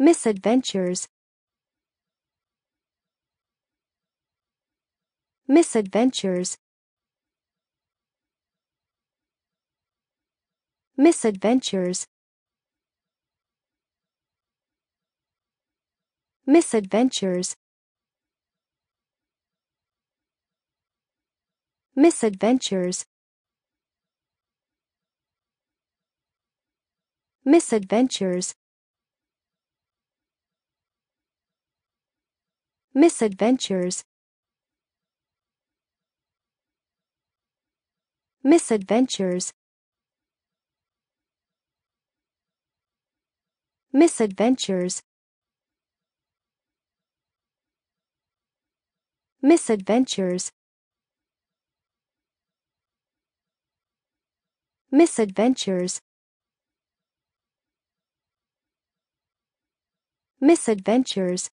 misadventures misadventures misadventures misadventures misadventures misadventures misadventures misadventures misadventures misadventures misadventures misadventures